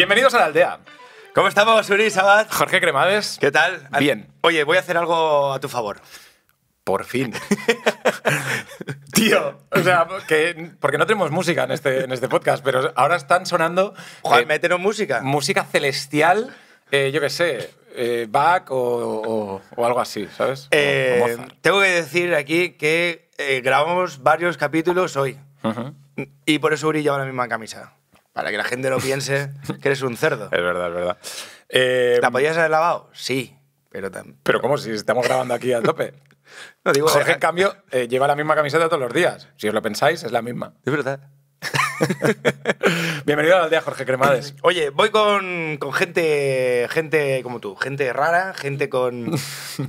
Bienvenidos a la aldea. ¿Cómo estamos, Uri Sabat? Jorge Cremades. ¿Qué tal? Bien. Oye, voy a hacer algo a tu favor. Por fin. Tío, o sea, que, porque no tenemos música en este, en este podcast, pero ahora están sonando. Juan, eh, música. Música celestial, eh, yo qué sé, eh, Bach o, algo así, ¿sabes? Eh, tengo que decir aquí que eh, grabamos varios capítulos hoy. Y por eso Uri lleva la misma camisa. Para que la gente no piense que eres un cerdo. Es verdad, es verdad. Eh, ¿La podías haber lavado? Sí, pero como Pero ¿cómo? Si estamos grabando aquí al tope. No, digo, Jorge, eh, en cambio, eh, lleva la misma camiseta todos los días. Si os lo pensáis, es la misma. Es verdad. Bienvenido a día Jorge Cremades. Oye, voy con, gente, gente como tú, gente rara, gente con,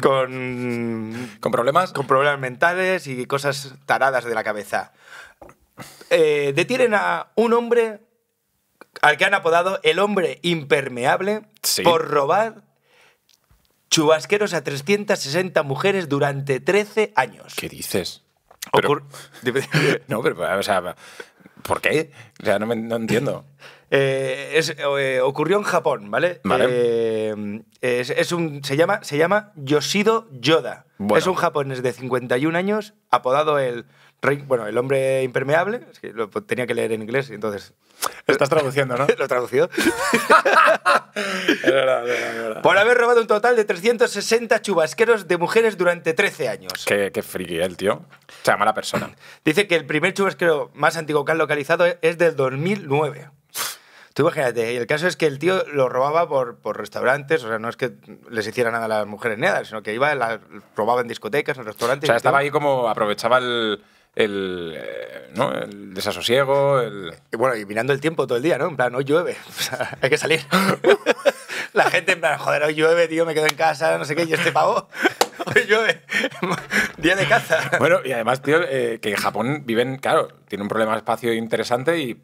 con. ¿Con problemas? Con problemas mentales y cosas taradas de la cabeza. Eh, detienen a un hombre al que han apodado el hombre impermeable por robar chubasqueros a 360 mujeres durante 13 años. ¿Qué dices? no, pero, ¿por qué? O sea, no, entiendo. Eh, eh, ocurrió en Japón, ¿vale? Eh, es, un, se, llama, se llama Yoshido Yoda. Es un japonés de 51 años, apodado el bueno, el hombre impermeable, es que lo tenía que leer en inglés, y entonces... Estás traduciendo, ¿no? lo he traducido. Por haber robado un total de 360 chubasqueros de mujeres durante 13 años. Qué, qué friki el tío. O sea, mala persona. Dice que el primer chubasquero más antiguo que han localizado es del 2009. Tú imagínate, el caso es que el tío lo robaba por, restaurantes, o sea, no es que les hiciera nada a las mujeres ni nada, sino que iba, las robaba en discotecas, en restaurantes. O sea, estaba ahí como aprovechaba el, eh, el, desasosiego. El... Bueno, y mirando el tiempo todo el día, ¿no? En plan, hoy llueve, hay que salir. La gente en plan, joder, hoy llueve, tío, me quedo en casa, no sé qué, y este pavo, hoy llueve, día de caza. Bueno, y además, tío, eh, que en Japón viven, claro, tiene un problema de espacio interesante y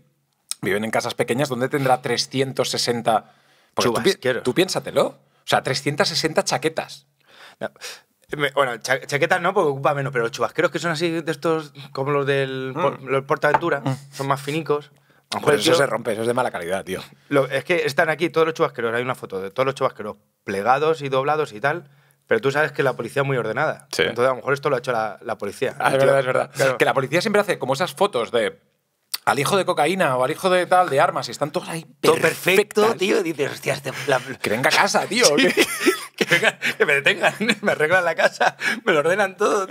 viven en casas pequeñas donde tendrá 360... Chubas, tú, tú piénsatelo. O sea, 360 chaquetas. Bueno, chaquetas no, porque ocupa menos, pero los chubasqueros que son así de estos, como los del mm. Portaventura, mm. son más finicos. eso se rompe, eso es de mala calidad, tío. Lo, es que están aquí todos los chubasqueros, hay una foto de todos los chubasqueros plegados y doblados y tal. Pero tú sabes que la policía es muy ordenada. Entonces, a lo mejor esto lo ha hecho la, policía. Ah, es verdad, es verdad. Que la policía siempre hace como esas fotos de al hijo de cocaína o al hijo de tal, de armas, y están todos ahí. perfecto, tío. Dices, hostia, este Que venga a casa, tío. me detengan, me arreglan la casa, me lo ordenan todo,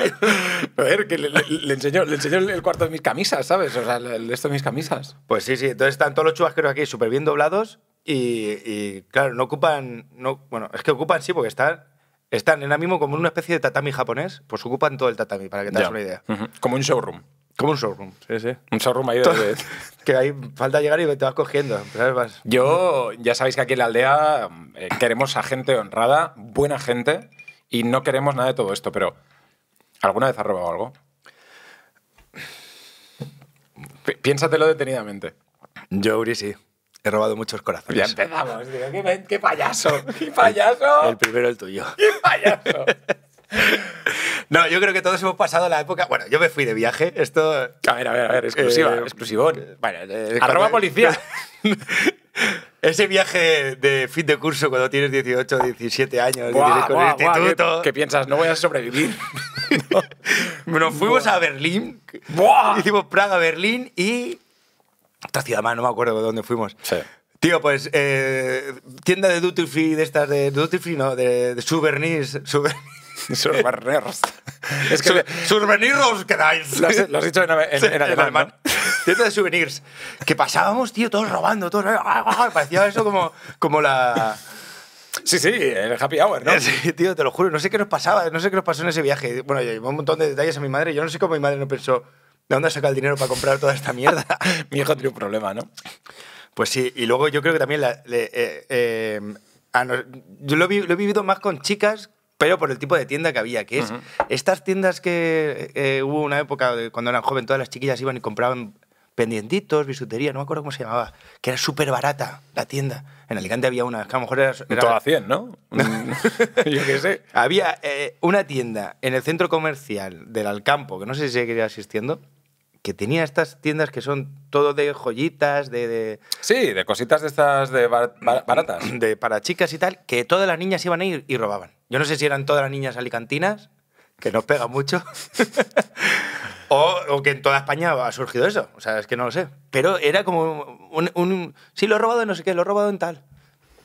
A ver, que le, le, enseñó el cuarto de mis camisas, ¿sabes? O sea, el de mis camisas. Pues sí, sí. Entonces están todos los chubasqueros aquí súper bien doblados y, claro, no ocupan... No, bueno, es que ocupan sí porque están... Están en la mismo como una especie de tatami japonés, pues ocupan todo el tatami, para que te hagas una idea. Como un showroom. Como un showroom, sí, sí. Un showroom ahí vez que ahí falta llegar y te vas cogiendo. Yo, ya sabéis que aquí en la aldea eh, queremos a gente honrada, buena gente, y no queremos nada de todo esto, pero ¿alguna vez has robado algo? piénsatelo detenidamente. Yo, Uri, sí. He robado muchos corazones. Ya empezamos, ¿Qué, payaso! ¡Qué payaso! El, el primero el tuyo. ¡Qué payaso! No, yo creo que todos hemos pasado la época. Bueno, yo me fui de viaje. Esto. A ver, a ver, a ver, exclusiva, eh, eh, arroba policía. Ese viaje de fin de curso cuando tienes 18, 17 años, buah, ¿qué, piensas? No voy a sobrevivir. Nos fuimos a Berlín. Hicimos Praga, Berlín y. Otra ciudad más, no me acuerdo de dónde fuimos. Sí. Tío, pues eh, tienda de duty free de estas de duty free, no, de, de Survenirros. es que ¡Surveniros quedáis. Lo has, dicho en, alemán. de souvenirs. Que pasábamos, tío, todos robando, todos. ¡ah, ah, ah! Parecía eso como, como la. Sí, sí, el happy hour, ¿no? Sí, tío, te lo juro, no sé qué nos pasaba, no sé qué nos pasó en ese viaje. Bueno, llevó un montón de detalles a mi madre, yo no sé cómo mi madre no pensó, ¿de dónde saca el dinero para comprar toda esta mierda? mi hijo tiene un problema, ¿no? Pues sí, y luego yo creo que también eh, eh, yo lo he vivido más con chicas pero por el tipo de tienda que había, que es estas tiendas que eh, hubo una época cuando eran joven, todas las chiquillas iban y compraban pendientitos, bisutería, no me acuerdo cómo se llamaba, que era súper barata la tienda. En Alicante había una, que a lo mejor era... era... Toda 100, ¿no? Yo qué sé. Había eh, una tienda en el centro comercial del Alcampo, que no sé si seguiría asistiendo, que tenía estas tiendas que son todo de joyitas, de... sí, de cositas de estas de baratas. De, para chicas y tal, que todas las niñas iban a ir y robaban. Yo no sé si eran todas las niñas alicantinas, que no pega mucho, o, que en toda España ha surgido eso. O sea, es que no lo sé. Pero era como un... un, sí, lo he robado en no sé qué, lo he robado en tal.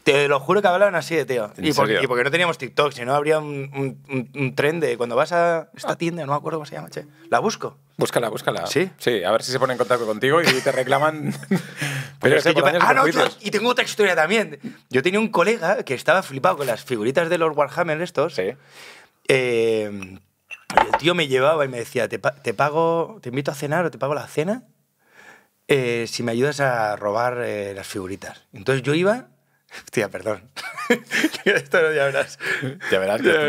Te lo juro que hablaban así de tío. y, porque no teníamos TikTok, si no habría un, un, tren de cuando vas a esta ah. tienda, no me acuerdo cómo se llama, che. La busco. Búscala, búscala. Sí. Sí, a ver si se pone en contacto contigo y te reclaman. Pero es que ah, no, yo, y tengo otra historia también. Yo tenía un colega que estaba flipado con las figuritas de los Warhammer estos. Sí. Eh, el tío me llevaba y me decía, te, pago, te invito a cenar o te pago la cena eh, si me ayudas a robar eh, las figuritas. Entonces yo iba Hostia, perdón. esto ya verás. Ya verás que esto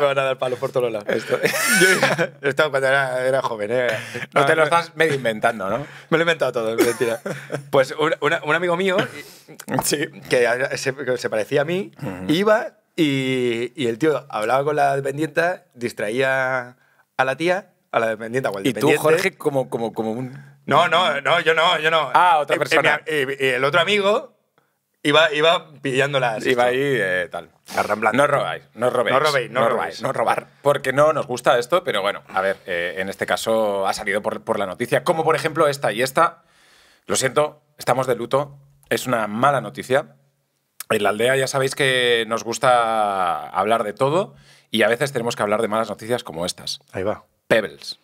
me van a dar palo por todos lados. Esto, yo, estaba cuando era, joven. ¿eh? No, te lo ah, estás medio inventando, ¿no? Me lo he inventado todo, es mentira. Pues un, amigo mío sí. que se, parecía a mí iba y, el tío hablaba con la dependienta, distraía a la tía, a la dependienta o al ¿Y dependiente. Y tú, Jorge, como, como, como un... No, no, no, yo no, yo no. Ah, otra eh, eh, persona. Y el otro amigo Iba, iba pillándolas. Iba ahí eh, tal. No robáis, no robéis. No no, robáis. No robar. Porque no nos gusta esto, pero bueno, a ver, eh, en este caso ha salido por, la noticia. Como por ejemplo esta y esta. Lo siento, estamos de luto. Es una mala noticia. En la aldea ya sabéis que nos gusta hablar de todo y a veces tenemos que hablar de malas noticias como estas. Ahí va. Pebbles.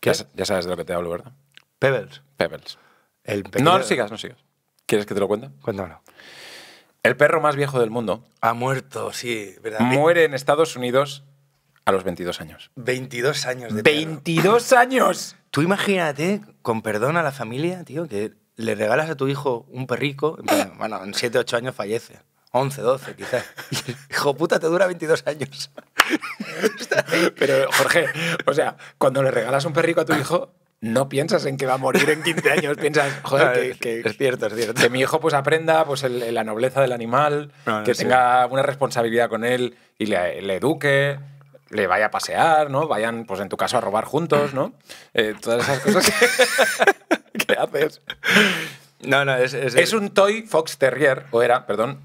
¿Qué? Ya, sabes de lo que te hablo, ¿verdad? Pebbles. Pebbles. El No sigas, no sigas. ¿Quieres que te lo cuente? Cuéntamelo. El perro más viejo del mundo. Ha muerto, sí, ¿verdad? Muere en Estados Unidos a los 22 años. 22 años de 22 años. Tú imagínate, con perdón a la familia, tío, que le regalas a tu hijo un perrico, bueno, en 7, 8 años fallece. 11, 12 quizás. Hijo puta, te dura 22 años. Pero Jorge, o sea, cuando le regalas un perrico a tu hijo, no piensas en que va a morir en 15 años, piensas, joder, ah, que, es cierto, es cierto. que mi hijo pues aprenda pues, la nobleza del animal, que tenga una responsabilidad con él y le, eduque, le vaya a pasear, ¿no? Vayan, pues en tu caso, a robar juntos, ¿no? Eh, todas esas cosas que, haces. No, no, es, es, un toy fox terrier, o era, perdón,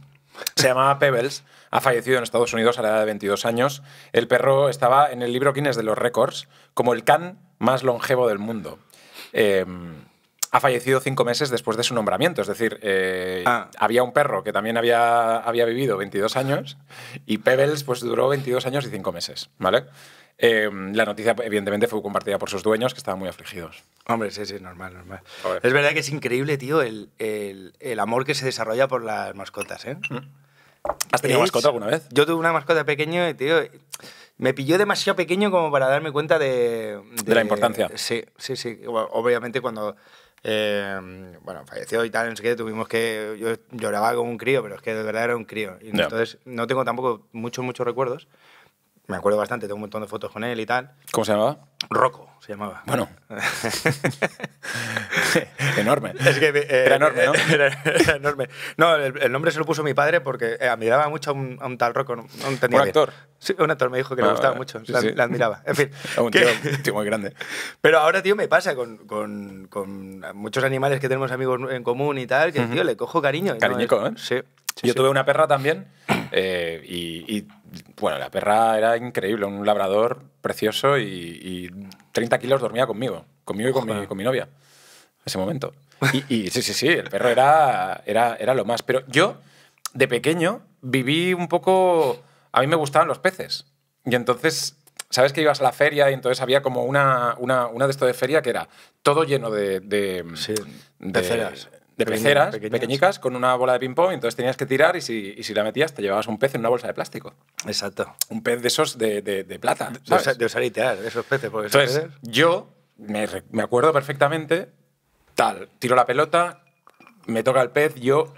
se llamaba Pebbles, ha fallecido en Estados Unidos a la edad de 22 años. El perro estaba en el libro Guinness de los récords como el can más longevo del mundo. Em, ha fallecido cinco meses después de su nombramiento. Es decir, eh, ah. había un perro que también había, había vivido 22 años y Pebbles pues, duró 22 años y cinco meses. ¿vale? Em, la noticia, evidentemente, fue compartida por sus dueños, que estaban muy afligidos. Hombre, sí, sí, normal, normal. Es verdad que es increíble, tío, el, el, amor que se desarrolla por las mascotas, ¿eh? ¿Mm? ¿Has tenido mascota alguna vez? Yo tuve una mascota pequeña, tío me pilló demasiado pequeño como para darme cuenta de... De, la importancia. Sí, sí, sí. Obviamente cuando... Eh, bueno, falleció y tal, no sé qué, tuvimos que... Yo lloraba como un crío, pero es que de verdad era un crío. Y Entonces no tengo tampoco muchos, muchos recuerdos. Me acuerdo bastante, tengo un montón de fotos con él y tal. ¿Cómo se llamaba? Rocco se llamaba. Bueno. enorme. Eh, era enorme, ¿no? Era, enorme. No, el, nombre se lo puso mi padre porque eh, admiraba mucho a un, tal Rocco. ¿Un actor? un actor me dijo que le ah, gustaba mucho, la, admiraba. En fin. un, tío, muy grande. Pero ahora, tío, me pasa con, con, muchos animales que tenemos amigos en común y tal, que, tío, le cojo cariño. Cariñico, ¿eh? Sí. Yo tuve una perra también eh, y, bueno, la perra era increíble, un labrador precioso y, 30 kilos dormía conmigo, conmigo y con, mi, con mi, novia, en ese momento. Y, y, sí, sí, sí, el perro era, era, era lo más. Pero yo, de pequeño, viví un poco a mí me gustaban los peces. Y entonces, ¿sabes que ibas a la feria y entonces había como una, una, de esto de feria que era todo lleno de... de, sí, de peceras. De peceras pequeñas. pequeñicas con una bola de ping-pong, entonces tenías que tirar y si, la metías te llevabas un pez en una bolsa de plástico. Exacto. Un pez de esos de, plata. De, usar esos peces. entonces, yo me, me acuerdo perfectamente, tal, tiro la pelota, me toca el pez, yo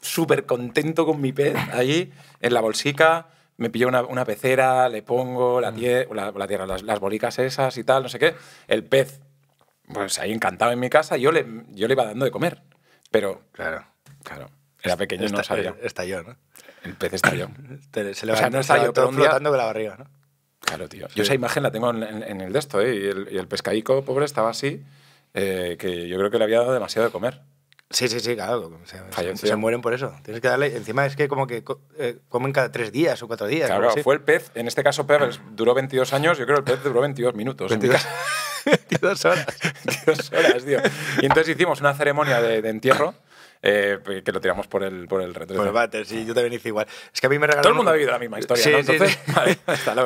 súper contento con mi pez allí, en la bolsica, me pillo una, pecera, le pongo la, mm. tierra, las, bolicas esas y tal, no sé qué. El pez, pues ahí encantado en mi casa, yo le, yo le iba dando de comer. Pero, claro, claro, era pequeño no sabía. Eh, estalló, ¿no? El pez estalló. se le va o sea, no estalló, todo flotando con la barriga, ¿no? Claro, tío. Yo esa imagen la tengo en, el de esto, ¿eh? Y el, y pobre estaba así, eh, que yo creo que le había dado demasiado de comer. Sí, sí, sí, claro. Se, se, mueren por eso. Tienes que darle. Encima es que como que eh, comen cada tres días o cuatro días. Claro, fue el pez. En este caso, pez duró 22 años. Yo creo que el pez duró 22 minutos. 22, 22 horas. 22 horas, tío. Y entonces hicimos una ceremonia de, de entierro. Eh, que lo tiramos por el, por el reto. Por el váter, sí, yo también hice igual. Es que a mí me regalaron... Todo el mundo un... ha vivido la misma historia, sí, hasta A mí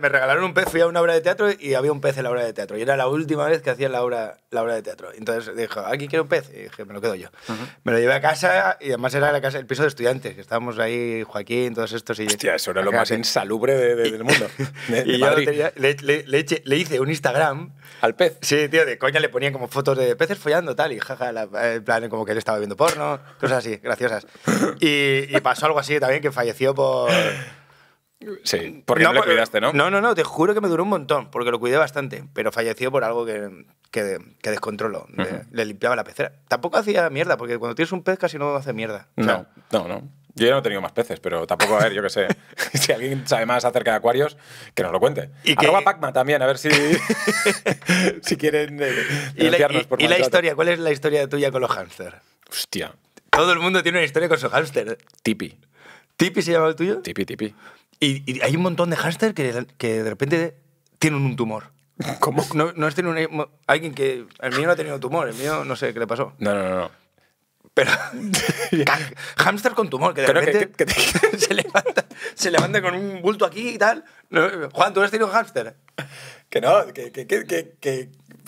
me, regalaron un pez, fui a una obra de teatro y había un pez en la obra de teatro. Y era la última vez que hacía la obra, la obra de teatro. Entonces dijo, aquí quiero un pez. Y dije, me lo quedo yo. Me lo llevé a casa y además era la casa, el piso de estudiantes, que estábamos ahí, Joaquín, todos estos. Y Hostia, eso era lo más insalubre del mundo. y yo le, le, hice un Instagram. ¿Al pez? Sí, tío, de coña le ponían como fotos de peces follando tal y jaja, en plan como que él estaba viendo por cosas así, graciosas. Y, pasó algo así también, que falleció por... Sí, porque no, no le cuidaste, ¿no? No, no, no, te juro que me duró un montón, porque lo cuidé bastante, pero falleció por algo que, descontroló le, limpiaba la pecera. Tampoco hacía mierda, porque cuando tienes un pez casi no hace mierda. no, no, no. Yo ya no he tenido más peces, pero tampoco, a ver, yo qué sé. si alguien sabe más acerca de acuarios, que nos lo cuente. Y Arroba Pacma también, a ver si, si quieren eh, ¿Y la, historia? ¿Cuál es la historia tuya con los hámsters? Hostia. Todo el mundo tiene una historia con su hámster. Tipi. ¿Tipi se llama el tuyo? Tipi, Tipi. Y, hay un montón de hámster que, de repente tienen un tumor. ¿Cómo? No, no has tenido un. alguien que... El mío no ha tenido tumor, el mío no sé qué le pasó. No, no, no. Pero... hámster con tumor, que de repente se, levanta, con un bulto aquí y tal. Juan, ¿tú no has tenido hámster? Que no, que,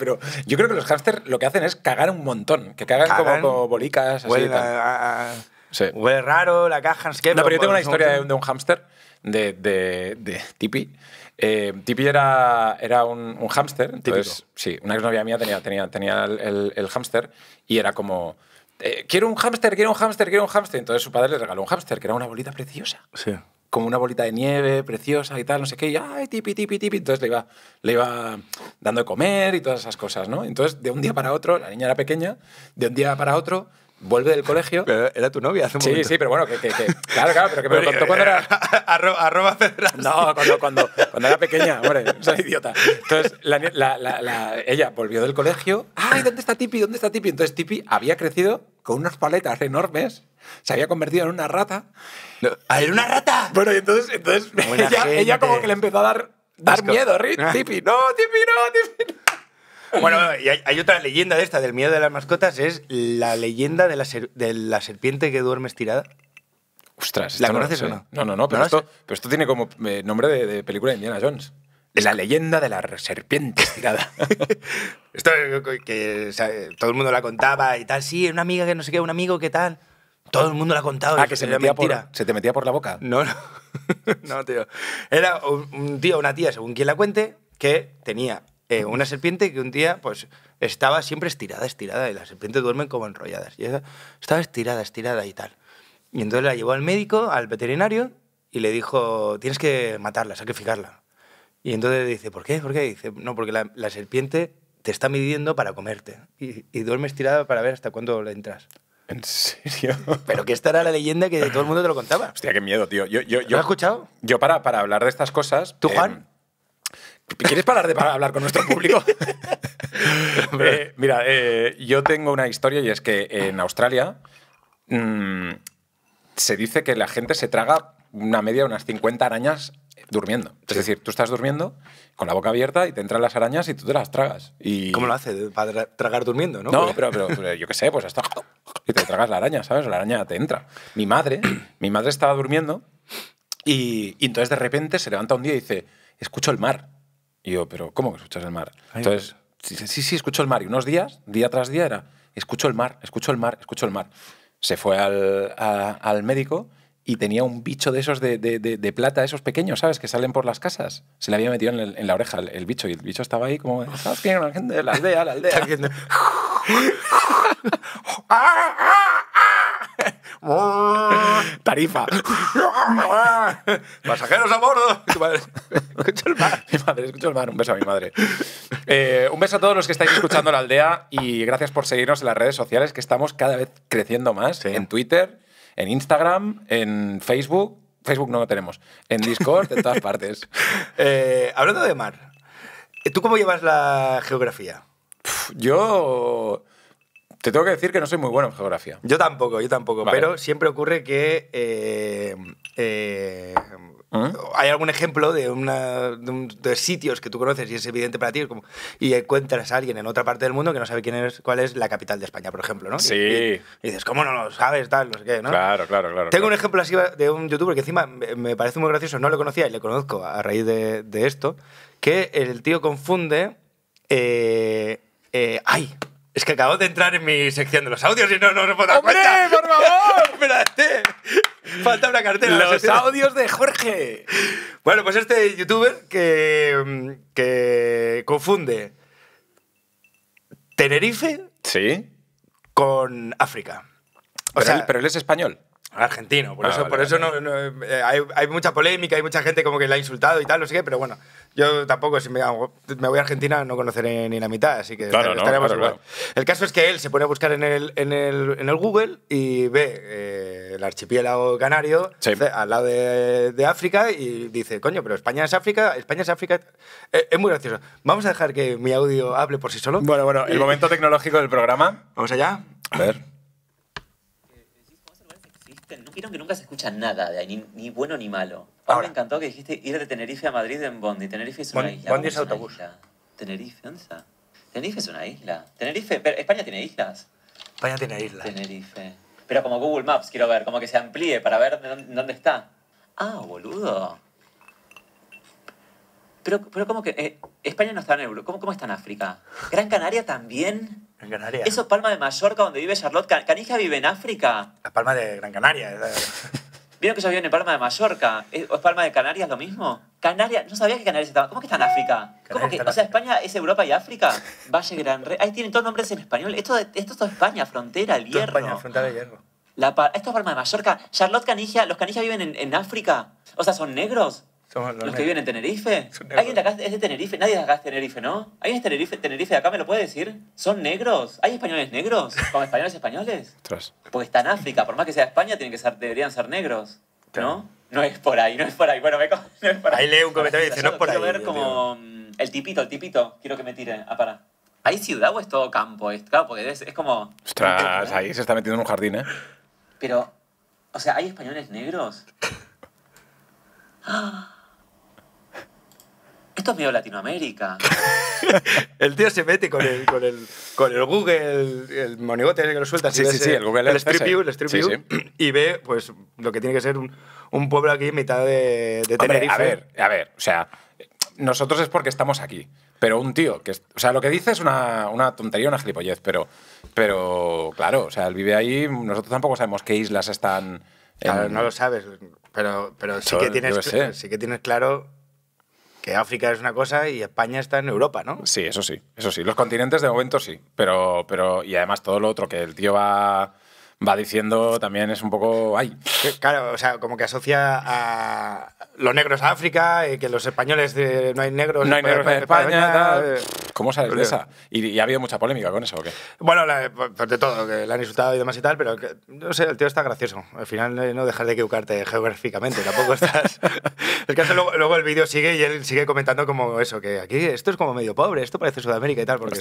pero yo creo que los hámster lo que hacen es cagar un montón, que cagan, como, como, bolicas. Huele, así, raro la caja. no, pero yo tengo una historia de, un hámster de, de, de Tipi. Eh, Tipi era, era un, hámster. Entonces, sí, una exnovia mía tenía, tenía, tenía el, hámster y era como... Eh, quiero un hámster, quiero un hámster, quiero un hámster. Entonces su padre le regaló un hámster, que era una bolita preciosa. Sí como una bolita de nieve preciosa y tal, no sé qué, y ay, tipi, tipi, tipi. Entonces le iba, le iba dando de comer y todas esas cosas, ¿no? Entonces, de un día para otro, la niña era pequeña, de un día para otro vuelve del colegio. Pero era tu novia hace un Sí, sí, pero bueno, que, que, claro, claro, pero que me lo contó cuando era. arroba, arroba No, cuando, era pequeña, hombre, soy idiota. Entonces, ella volvió del colegio. ¡Ay, ¿dónde está Tipi? ¿Dónde está Tipi? Entonces, Tipi había crecido con unas paletas enormes, se había convertido en una rata. No. ¡Ah, ¡En una rata! Bueno, y entonces, entonces ella, como que le empezó a dar, dar miedo, ah. Tipi, no, Tipi, no, Tipi, Bueno, y hay, otra leyenda de esta, del miedo de las mascotas, es la leyenda de la, de la serpiente que duerme estirada. Ostras, ¿la conoces o no? No, no, no, pero, esto, pero esto, tiene como eh, nombre de, de película de Indiana Jones. La leyenda de la serpiente estirada. Esto eh, que todo el mundo la contaba y tal. Sí, una amiga que no sé qué, un amigo que tal. Todo el mundo la ha contado. Ah, que se, se te metía por la boca. No, no. no, tío. Era un tío, una tía, según quien la cuente, que tenía eh, una serpiente que un día pues estaba siempre estirada, estirada. Y las serpientes duermen como enrolladas. Y estaba estirada, estirada y tal. Y entonces la llevó al médico, al veterinario, y le dijo, tienes que matarla, sacrificarla. Y entonces dice, ¿por qué? ¿Por qué? dice, no, porque la, serpiente te está midiendo para comerte. Y, y duermes tirada para ver hasta cuándo le entras. ¿En serio? Pero que esta era la leyenda que todo el mundo te lo contaba. Hostia, qué miedo, tío. ¿Lo has escuchado? Yo para, para hablar de estas cosas... ¿Tú, em, Juan? ¿Quieres parar de hablar con nuestro público? Eh, mira, eh, yo tengo una historia y es que en Australia mm, se dice que la gente se traga una media de unas 50 arañas durmiendo. Es decir, tú estás durmiendo con la boca abierta y te entran las arañas y tú te las tragas. Y... ¿Cómo lo hace? ¿Para tragar durmiendo? No, pero, yo qué sé, pues hasta... Y te tragas la araña, ¿sabes? La araña te entra. Mi madre, mi madre estaba durmiendo y, entonces de repente se levanta un día y dice, escucho el mar. Y yo, pero ¿cómo que escuchas el mar? Entonces, sí, sí, escucho el mar. Y unos días, día tras día, era, escucho el mar, escucho el mar, escucho el mar. Se fue al, al médico y tenía un bicho de esos de, plata, esos pequeños, ¿sabes? Que salen por las casas. Se le había metido en, la oreja el, bicho y el bicho estaba ahí como, ¿sabes La gente la aldea, la aldea. Tarifa. Pasajeros a bordo. Escucho el mar. Mi madre, escucho el mar. Un beso a mi madre. Eh, un beso a todos los que estáis escuchando la aldea y gracias por seguirnos en las redes sociales que estamos cada vez creciendo más. En Twitter, en Instagram, en Facebook. Facebook no lo tenemos. En Discord, en todas partes. Eh, hablando de mar, eh, ¿tú cómo llevas la geografía? yo. Te tengo que decir que no soy muy bueno en geografía. Yo tampoco, yo tampoco. Pero siempre ocurre que eh, ¿Ah? ¿Hay algún ejemplo de, de, sitios que tú conoces y es evidente para ti? como, y encuentras a alguien en otra parte del mundo que no sabe quién es, cuál es la capital de España, por ejemplo, ¿no? Sí. Y, dices, ¿cómo no lo sabes? Tal, sé qué, ¿no? Claro, claro, claro. Tengo un ejemplo así de un youtuber que encima me, parece muy gracioso, no lo conocía y le conozco a raíz de, esto, que el tío confunde... Eh, eh, ¡Ay! Es que acabo de entrar en mi sección de los audios y no, no, no puedo dar ¡Hombre, por favor! Espérate. Falta una cartera. Los audios de Jorge. Bueno, pues este youtuber que, que confunde Tenerife ¿Sí? con África. O sea, pero él es español. Argentino, por ah, eso, por eso no, eh, hay, mucha polémica, hay mucha gente como que la ha insultado y tal, no sé qué, pero bueno, yo tampoco, si me, voy a Argentina no conoceré ni la mitad, así que estaremos igual. El caso es que él se pone a buscar en el, Google y ve eh, el archipiélago canario al lado de, África y dice, coño, pero España es África, España es África. Eh, es muy gracioso. Vamos a dejar que mi audio hable por sí solo. Bueno, bueno, el momento tecnológico del programa. Vamos allá. A ver no vieron que nunca se escucha nada de ahí, ni, bueno ni malo. Ahora, mí me encantó que dijiste ir de Tenerife a Madrid en Bondi. Tenerife es una isla. Bondi es autobús. Tenerife, ¿dónde está? Tenerife es una isla. Tenerife, pero España tiene islas. España tiene islas. Tenerife. Pero como Google Maps, quiero ver, como que se amplíe para ver dónde, está. Ah, boludo. Pero, pero ¿cómo que eh, España no está en Europa? ¿Cómo, ¿Cómo está en África? ¿Gran Canaria también? ¿Eso es Palma de Mallorca donde vive Charlotte? Canigia vive en África? Las palma de Gran Canaria. ¿Vieron que ellos viven en Palma de Mallorca? ¿O es Palma de Canarias lo mismo? Canarias, no sabía que Canarias estaba. ¿Cómo que está en África? ¿Cómo que, o sea, España es Europa y África. Valle Gran Rey. Ahí tienen todos nombres en español. Esto, esto es España, frontera, el hierro. España, frontera, hierro. esto es Palma de Mallorca. Charlotte Canigia, los Canigia viven en, en África. O sea, son negros los, que viven en Tenerife? ¿Alguien de acá es de Tenerife? Nadie de acá es Tenerife, ¿no? ¿Alguien es Tenerife, Tenerife de acá? ¿Me lo puede decir? ¿Son negros? ¿Hay españoles negros? ¿Con españoles españoles? pues está en África. Por más que sea España, que deberían ser negros. ¿No? No es por ahí, no es por ahí. Bueno, me, no ahí. un comentario y dice, no es por ahí. ver como el tipito, el tipito. Quiero que me tire. Ah, para. ¿Hay ciudad o es todo campo? Es, claro, es, como... Ostras, ahí se está metiendo en un jardín, ¿eh? Pero, o sea, ¿hay españoles negros? Esto es medio Latinoamérica. el tío se mete con el, con el, Google, el, monigote que lo suelta. Sí, sí, sí, el Google el Street View, el Street View y ve pues, lo que tiene que ser un, pueblo aquí en mitad de, Tenerife. A ver, a ver, o sea, nosotros es porque estamos aquí. Pero un tío que. O sea, lo que dice es una, una tontería, una gilipollez, pero, pero claro, o sea, él vive ahí. Nosotros tampoco sabemos qué islas están. Claro, no lo sabes, pero, pero que tienes, sí que tienes claro que África es una cosa y España está en Europa, ¿no? Sí, eso sí, eso sí. Los continentes de momento sí, pero, pero y además todo lo otro que el tío va va diciendo también es un poco. ¡Ay! Claro, o sea, como que asocia a los negros a África, y eh, que los españoles no hay negros. No hay negros en España. Eh. ¿Cómo sabes de esa? ¿Y, ha habido mucha polémica con eso o qué? Bueno, pues, pues de todo, que la han insultado y demás y tal, pero no sé, el tío está gracioso. Al final eh, no dejar de educarte geográficamente, tampoco estás. es que luego, luego el vídeo sigue y él sigue comentando como eso, que aquí esto es como medio pobre, esto parece Sudamérica y tal, porque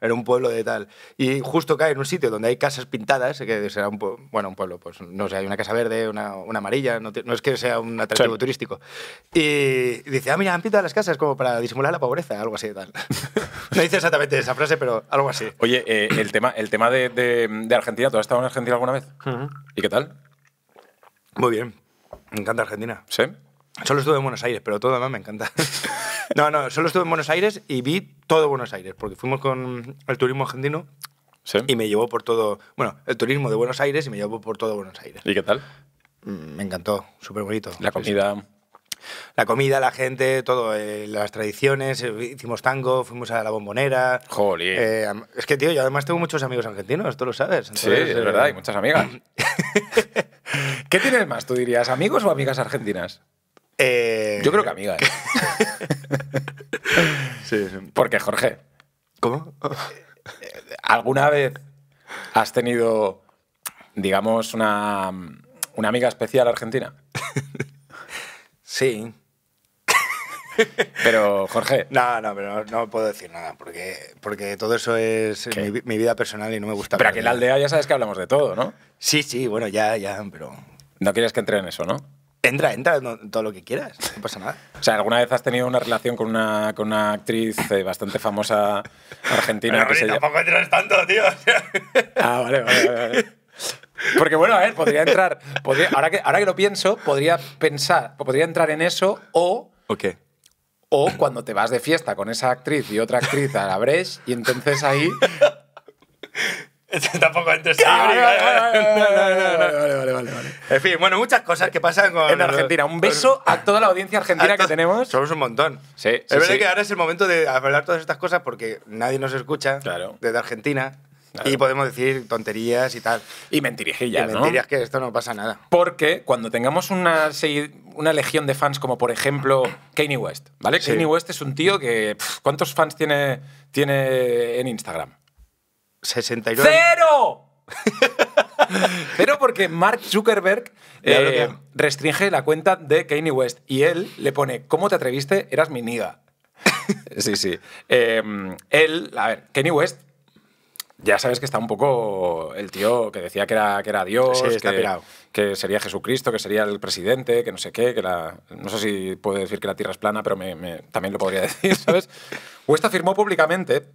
era un pueblo de tal. Y justo cae en un sitio donde hay casas pintadas, que se un, bueno, un pueblo, pues no sé, hay una casa verde, una, una amarilla, no, es que sea un atractivo turístico. Y dice, ah, mira, han pintado las casas como para disimular la pobreza, algo así de tal. no dice exactamente esa frase, pero algo así. Oye, eh, el tema, el tema de, Argentina, ¿tú has estado en Argentina alguna vez? ¿Y qué tal? Muy bien, me encanta Argentina. ¿Sí? Solo estuve en Buenos Aires, pero todo además me encanta. no, no, solo estuve en Buenos Aires y vi todo Buenos Aires, porque fuimos con el turismo argentino y me llevó por todo, bueno, el turismo de Buenos Aires y me llevó por todo Buenos Aires. ¿Y qué tal? Mm, me encantó, súper bonito. La comida. La comida, la gente, todo, eh, las tradiciones, eh, hicimos tango, fuimos a la bombonera. Jolín. Eh, es que, tío, yo además tengo muchos amigos argentinos, tú lo sabes. sí, es verdad, Y muchas amigas. ¿Qué tienes más, tú dirías, amigos o amigas argentinas? Yo creo que amigas. sí, sí. Porque, Jorge. ¿Cómo? ¿Alguna vez has tenido, digamos, una, amiga especial argentina? Sí. Pero, Jorge. No, no, pero no, puedo decir nada, porque, porque todo eso es mi, vida personal y no me gusta. Pero aquí en la aldea ya sabes que hablamos de todo, ¿no? Sí, sí, bueno, ya, ya, pero. No quieres que entre en eso, ¿no? Entra, entra todo lo que quieras, no pasa nada. O sea, ¿alguna vez has tenido una relación con una, con una actriz eh, bastante famosa argentina? que se tampoco entras tanto, tío. ah, vale, vale, vale. Porque bueno, a ver, podría entrar, ahora, que, ahora que lo pienso, podría pensar, podría entrar en eso o... ¿O qué? O cuando te vas de fiesta con esa actriz y otra actriz a la Brescia y entonces ahí Tampoco entre Vale, vale, vale, En fin, bueno, muchas cosas que pasan con... En Argentina. Un beso a toda la audiencia argentina que tenemos. Somos un montón. Sí. Es verdad que ahora es el momento de hablar todas estas cosas porque nadie nos escucha desde Argentina. Y podemos decir tonterías y tal. Y mentirijillas, y mentirías que esto no pasa nada. Porque cuando tengamos una, una legión de fans como, por ejemplo, Kanye West, ¿vale? Kanye West es un tío que... ¿Cuántos fans tiene, tiene en Instagram? 69... ¡Cero! Pero porque Mark Zuckerberg eh, restringe la cuenta de Kanye West y él le pone, ¿cómo te atreviste? Eras mi niga. sí, sí. Em, él, a ver, Kanye West, ya sabes que está un poco el tío que decía que era, que era Dios, que, sería Jesucristo, que sería el presidente, que no sé qué, que la, no sé si puede decir que la Tierra es plana, pero también lo podría decir, ¿sabes? West afirmó públicamente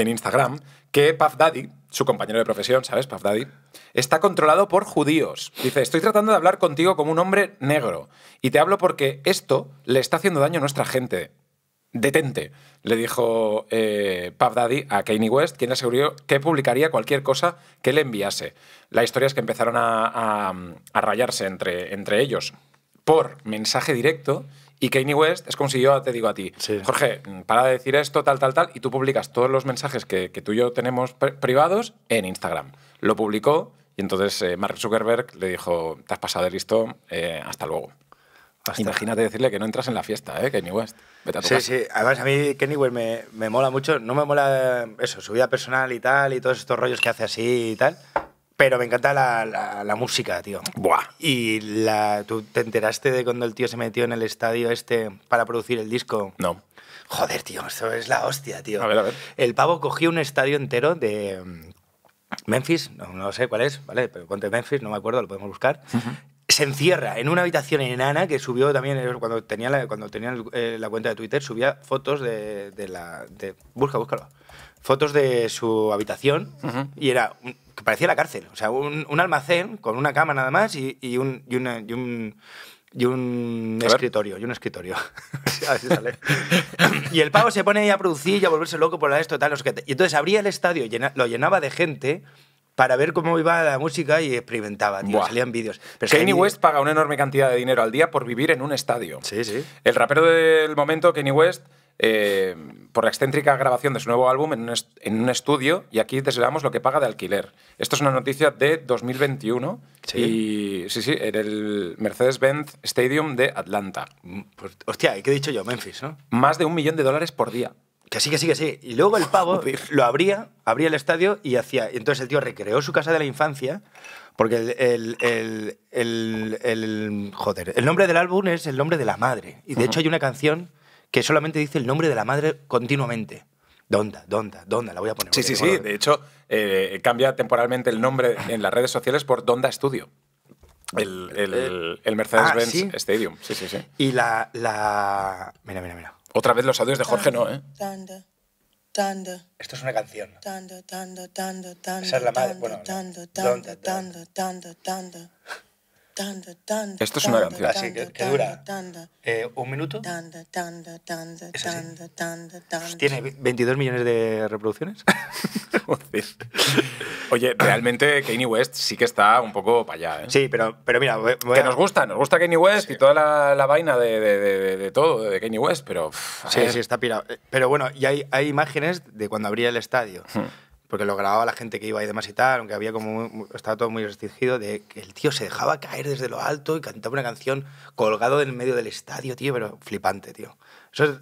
en Instagram que Puff Daddy, su compañero de profesión, ¿sabes? Puff Daddy, está controlado por judíos. Dice, estoy tratando de hablar contigo como un hombre negro y te hablo porque esto le está haciendo daño a nuestra gente. Detente, le dijo eh, Puff Daddy a Kanye West, quien le aseguró que publicaría cualquier cosa que le enviase. La historia es que empezaron a, rayarse entre, entre ellos por mensaje directo y Kanye West es consiguió te digo a ti, Jorge, para de decir esto, tal, tal, tal, y tú publicas todos los mensajes que, que tú y yo tenemos privados en Instagram. Lo publicó y entonces eh, Mark Zuckerberg le dijo, te has pasado de listo, eh, hasta luego. Imagínate decirle que no entras en la fiesta, ¿eh? Kenny West. sí, sí. Además, a mí Kenny West me, me, mola mucho. No me mola eso, su vida personal y tal, y todos estos rollos que hace así y tal. Pero me encanta la, música, tío. Buah. Y la, tú te enteraste de cuando el tío se metió en el estadio este para producir el disco. No. Joder, tío, eso es la hostia, tío. A ver, a ver. El pavo cogió un estadio entero de mm, Memphis, no, sé cuál es, ¿vale? Pero ponte Memphis, no me acuerdo, lo podemos buscar. se encierra en una habitación enana que subió también eh, cuando tenía la, cuando eh, la cuenta de Twitter subía fotos de, la busca búscalo fotos de su habitación y era parecía la cárcel. O sea, un, almacén con una cama nada más y, un, y, un escritorio, y un escritorio. y el pavo se pone ahí a producir y a volverse loco por la esto, tal, no Y entonces abría el estadio, lo llenaba de gente para ver cómo iba la música y experimentaba, salían vídeos. Kanye West paga una enorme cantidad de dinero al día por vivir en un estadio. Sí, sí. El rapero del momento, Kanye West, eh, por la excéntrica grabación de su nuevo álbum en un, estudio y aquí desvelamos lo que paga de alquiler. Esto es una noticia de 2021 ¿Sí? y sí, sí, en el Mercedes-Benz Stadium de Atlanta. Mm, pues, hostia, ¿qué he dicho yo? Memphis, ¿no? Más de un millón de dólares por día. Que sí, que sí, que sí. Y luego el pavo lo abría, abría el estadio y hacía. Entonces el tío recreó su casa de la infancia porque el, el, el, el, joder, el nombre del álbum es el nombre de la madre. Y de hecho hay una canción que solamente dice el nombre de la madre continuamente. Donda, Donda, Donda, la voy a poner. Sí, sí, sí. De hecho, eh, cambia temporalmente el nombre en las redes sociales por Donda Studio. El, el, eh, el Mercedes-Benz ah, Stadium. Sí, sí, sí. Y la, la. Mira, mira, mira. Otra vez los audios de Jorge no, ¿eh? Donda. Esto es una canción. Tando, tando, tando, tando. Esa es la madre. Bueno, esto es una canción. que, dura eh, un minuto. Tiene 22 millones de reproducciones. Oye, realmente Kanye West sí que está un poco para allá. ¿eh? Sí, pero, pero mira. Que nos gusta, nos gusta Kanye West y toda la, vaina de, todo, de Kanye West, pero. sí, sí, está pirado. Pero bueno, y hay, hay imágenes de cuando abría el estadio. Hmm porque lo grababa la gente que iba y demás y tal, aunque había como, un estaba todo muy restringido, de que el tío se dejaba caer desde lo alto y cantaba una canción colgado en medio del estadio, tío, pero flipante, tío.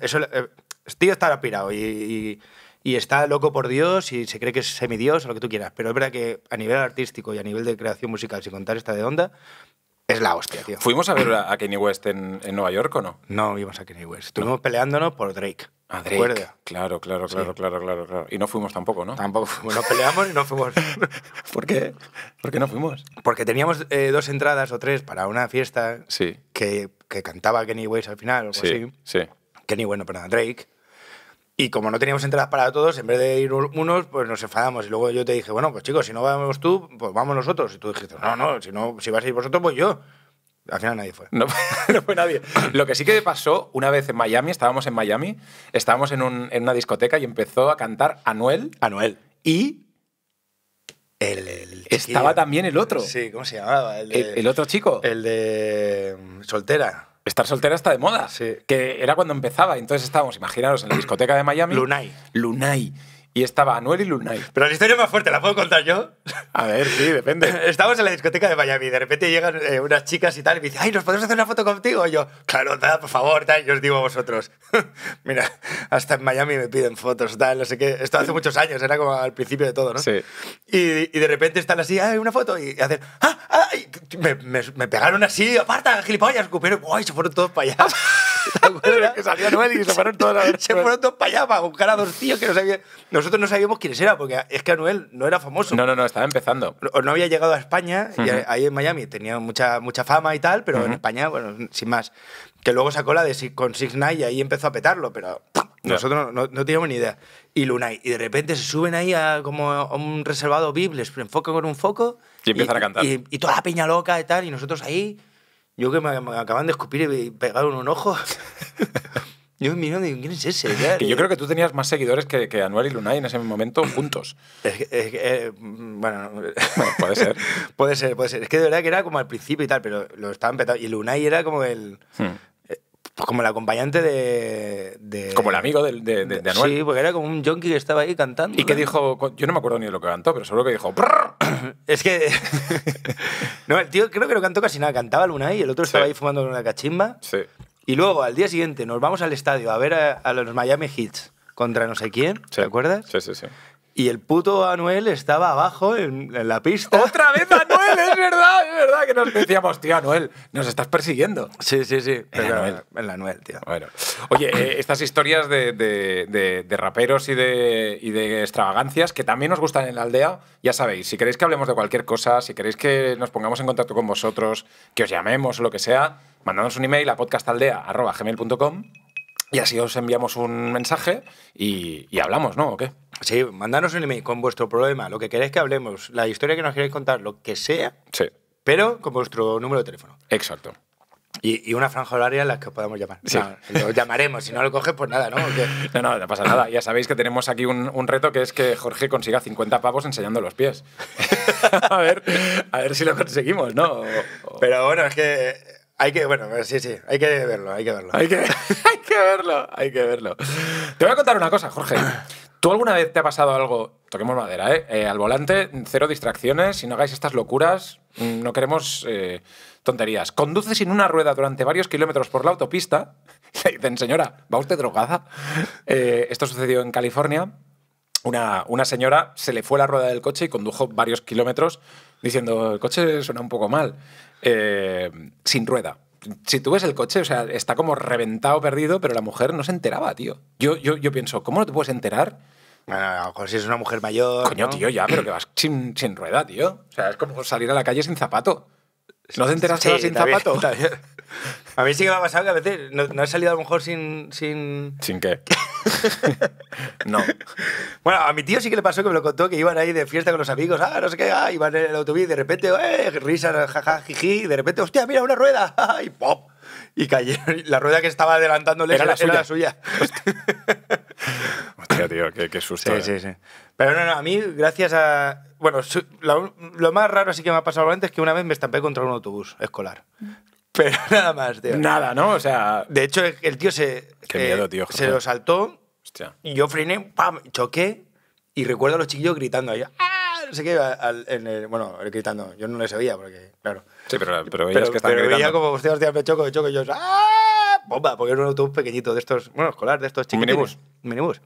Eso, eh, este tío está pirado y, está loco por Dios y se cree que es semidios o lo que tú quieras, pero es verdad que a nivel artístico y a nivel de creación musical, sin contar esta de onda, es la hostia, tío. ¿Fuimos a ver a Kenny West en, Nueva York o no? No vimos a Kenny West. Estuvimos peleándonos por Drake. A Drake. Claro, claro, claro, claro, claro, claro. Y no fuimos tampoco, ¿no? Tampoco fuimos. Nos peleamos y no fuimos. ¿Por qué? ¿Por qué no fuimos? Porque teníamos eh, dos entradas o tres para una fiesta que, cantaba Kenny West al final o algo sí, así. Sí. Kenny, no, perdón, Drake. Y como no teníamos entradas para todos, en vez de ir unos, pues nos enfadamos. Y luego yo te dije, bueno, pues chicos, si no vamos tú, pues vamos nosotros. Y tú dijiste, no, no, si, no, si vas a ir vosotros, pues yo. Al final nadie fue. No, fue nadie. Lo que sí que pasó una vez en Miami, estábamos en Miami, estábamos en, una discoteca y empezó a cantar Anuel. Anuel. Y estaba también el otro. Sí, ¿cómo se llamaba? El, el, otro chico. El de mm, soltera. Estar soltera está de moda. Que era cuando empezaba. Entonces estábamos, imaginaros, en la discoteca de Miami. Lunay. Lunay estaba Anuel y Lunay. Pero la historia más fuerte, ¿la puedo contar yo? A ver, sí, depende. Estamos en la discoteca de Miami y de repente llegan eh, unas chicas y tal y me dicen, ay, ¿nos podemos hacer una foto contigo? Y yo, claro, da, por favor, tal. Y os digo a vosotros, mira, hasta en Miami me piden fotos, tal, no sé qué. Esto hace muchos años, era como al principio de todo, ¿no? Sí. Y, y de repente están así, ay, una foto, y hacen, ah, ah" me, me, pegaron así, aparta, gilipollas, cupieron, uy, se fueron todos para allá. que salió Noel y se fueron todos, para allá para buscar a dos tíos que no Nosotros no sabíamos quiénes era, porque es que Anuel no era famoso. No, no, no, estaba empezando. no había llegado a España, ahí en Miami tenía mucha, mucha fama y tal, pero en España, bueno, sin más. Que luego sacó la de con Six Nine y ahí empezó a petarlo, pero nosotros no, teníamos ni idea. Y Lunay, y de repente se suben ahí a, como un reservado VIP, les con un foco. Y empiezan a cantar. Y, y, toda la piña loca y tal, y nosotros ahí yo que me, acaban de escupir y pegaron un ojo. Yo me y digo, ¿quién es ese? yo eh. creo que tú tenías más seguidores que, que Anuel y Lunay en ese momento juntos. Eh, mm, bueno, puede ser. puede ser, puede ser. Es que de verdad que era como al principio y tal, pero lo estaban petando. Y Lunay era como el. Hmm. Pues como el acompañante de. como el amigo de, Anuel. Sí, porque era como un junkie que estaba ahí cantando. Y qué dijo. Yo no me acuerdo ni de lo que cantó, pero seguro que dijo. es que. no, el tío creo que no cantó casi nada. Cantaba Luna y el otro estaba ahí fumando una cachimba. Sí. Y luego, al día siguiente, nos vamos al estadio a ver a, los Miami Hits contra no sé quién. ¿Te acuerdas? Sí, sí, sí. Y el puto Anuel estaba abajo en, en la pista. ¡Otra vez Anuel! es verdad, es verdad que nos decíamos, tío, Noel, nos estás persiguiendo. Sí, sí, sí. En la, eh, Noel, tío. Bueno. Oye, eh, estas historias de, raperos y, y de, extravagancias que también nos gustan en la aldea, ya sabéis, si queréis que hablemos de cualquier cosa, si queréis que nos pongamos en contacto con vosotros, que os llamemos o lo que sea, mandadnos un email a podcastaldea.gmail.com y así os enviamos un mensaje y, hablamos, ¿no? ¿O qué? Sí, mandanos un email con vuestro problema, lo que queréis que hablemos, la historia que nos queréis contar, lo que sea, sí. pero con vuestro número de teléfono. Exacto. Y, una franja horaria en la que podamos llamar. Sí. llamaremos, si no lo coges, pues nada, ¿no? No, no, no pasa nada. Ya sabéis que tenemos aquí un, reto que es que Jorge consiga 50 pavos enseñando los pies. a, ver, a ver si lo conseguimos, ¿no? Pero bueno, es que hay que, bueno, sí, sí, hay que verlo, hay que verlo. Hay que, hay que verlo, hay que verlo. Te voy a contar una cosa, Jorge. ¿Tú alguna vez te ha pasado algo, toquemos madera, ¿eh? Eh, al volante, cero distracciones, si no hagáis estas locuras, mm, no queremos eh, tonterías. Conduces sin una rueda durante varios kilómetros por la autopista, le dicen, señora, ¿va usted drogada? esto sucedió en California. Una, una señora se le fue la rueda del coche y condujo varios kilómetros diciendo, el coche suena un poco mal. Eh, sin rueda. Si tú ves el coche, o sea, está como reventado, perdido, pero la mujer no se enteraba, tío. Yo, yo, yo pienso, ¿cómo no te puedes enterar? A lo mejor si es una mujer mayor. Coño, tío, ya, pero que vas sin, sin rueda, tío. O sea, es como salir a la calle sin zapato. ¿No te enteraste sin zapato? A mí sí que me ha pasado que a veces no, he salido a lo mejor sin. ¿Sin, ¿Sin qué? no. Bueno, a mi tío sí que le pasó que me lo contó que iban ahí de fiesta con los amigos, ah, no sé qué, ah, iban en el autobús y de repente, eh, risa, jaja, y de repente, hostia, mira, una rueda, y pop. Y cayeron, la rueda que estaba adelantándole era, la, suya. Era la suya. Hostia, tío, qué, qué susto. Sí, eh. sí, sí. Pero no, no, a mí, gracias a. Bueno, lo, más raro así que me ha pasado antes es que una vez me estampé contra un autobús escolar. Mm. Pero nada más, tío. Nada, ¿no? O sea. De hecho, el tío se. Qué miedo, eh, tío. Se lo saltó. Hostia. Y yo frené, ¡pam! Choqué. Y recuerdo a los chiquillos gritando allá. ¡Ah! No sé qué, bueno, gritando. Yo no les oía, porque, claro. Sí, pero, pero, pero, que están pero gritando. veía como, hostia, hostia, me choco, me choco. Y yo, ¡ah! bomba, porque era un autobús pequeñito de estos, bueno, escolar, de estos chiquitines. minibús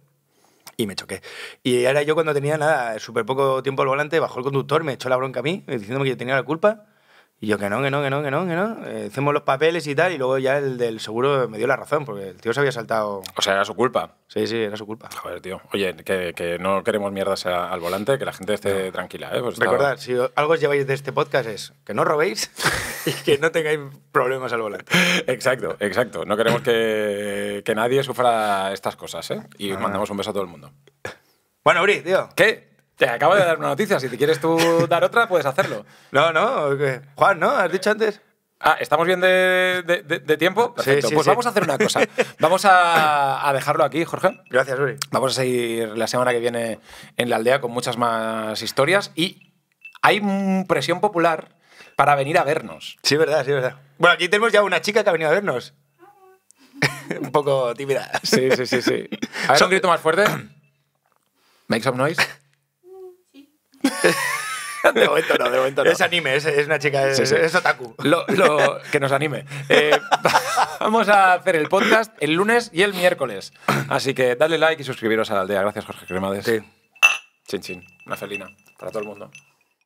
Y me choqué. Y ahora yo cuando tenía nada, súper poco tiempo al volante, bajó el conductor, me echó la bronca a mí, diciéndome que yo tenía la culpa. Y yo que no, que no, que no, que no, que no. hacemos eh, los papeles y tal, y luego ya el del seguro me dio la razón, porque el tío se había saltado. O sea, era su culpa. Sí, sí, era su culpa. Joder, tío. Oye, que, no queremos mierdas al volante, que la gente esté tranquila, ¿eh? Recordad, si algo os lleváis de este podcast es que no robéis y que no tengáis problemas al volante. exacto, exacto. No queremos que, nadie sufra estas cosas, ¿eh? Y ah. mandamos un beso a todo el mundo. Bueno, Uri, tío. ¿Qué? acabo de dar una noticia. Si te quieres tú dar otra, puedes hacerlo. No, no. Juan, ¿no? ¿Has dicho antes? Ah, ¿estamos bien de, tiempo? Perfecto. Sí, pues vamos a hacer una cosa. Vamos a, dejarlo aquí, Jorge. Gracias, Uri. Vamos a seguir la semana que viene en la aldea con muchas más historias. Y hay presión popular para venir a vernos. Sí, verdad, sí, verdad. Bueno, aquí tenemos ya una chica que ha venido a vernos. Un poco tímida. Sí, sí, sí, sí. A ver, un grito más fuerte. ¿Makes some noise. de momento no, de momento no. Es anime, es, una chica, es, otaku. Lo, que nos anime. Eh, vamos a hacer el podcast el lunes y el miércoles. Así que dadle like y suscribiros a la aldea. Gracias, Jorge Cremades. Sí. Chin, chin. Una felina. Para todo el mundo.